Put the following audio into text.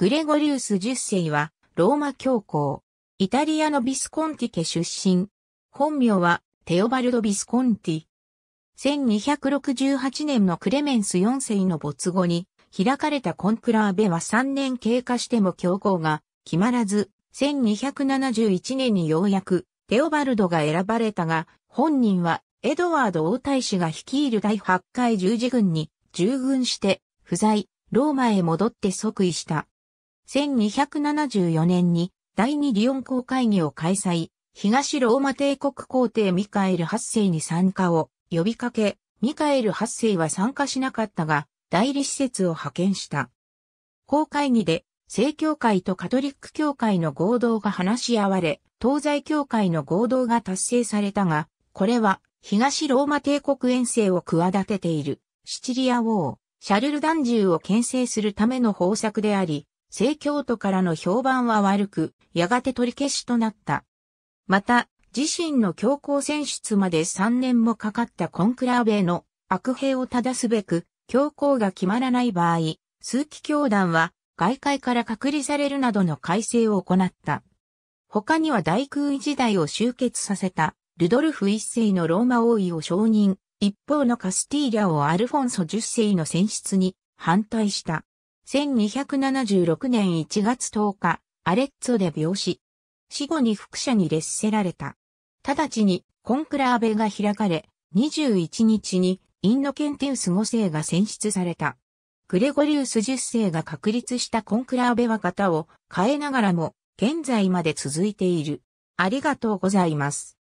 グレゴリウス10世は、ローマ教皇。イタリアのビスコンティ家出身。本名は、テオバルド・ビスコンティ。1268年のクレメンス4世の没後に、開かれたコンクラーベは3年経過しても教皇が決まらず、1271年にようやくテオバルドが選ばれたが、本人はエドワード王太子が率いる第8回十字軍に従軍して不在、ローマへ戻って即位した。1274年に第二リオン公会議を開催、東ローマ帝国皇帝ミカエル8世に参加を呼びかけ、ミカエル8世は参加しなかったが、代理施設を派遣した。公会議で、正教会とカトリック教会の合同が話し合われ、東西教会の合同が達成されたが、これは東ローマ帝国遠征を企てているシチリア王、シャルルダンジュを牽制するための方策であり、正教徒からの評判は悪く、やがて取り消しとなった。また、自身の教皇選出まで3年もかかったコンクラーベの悪兵を正すべく、教皇が決まらない場合、数奇教団は外界から隔離されるなどの改正を行った。他には大空位時代を終結させた、ルドルフ一世のローマ王位を承認、一方のカスティーリャをアルフォンソ十世の選出に反対した。1276年1月10日、アレッツォで病死。死後に副社に列せられた。直ちにコンクラーベが開かれ、21日にインノケンテウス5世が選出された。グレゴリウス10世が確立したコンクラーベは型を変えながらも現在まで続いている。ありがとうございます。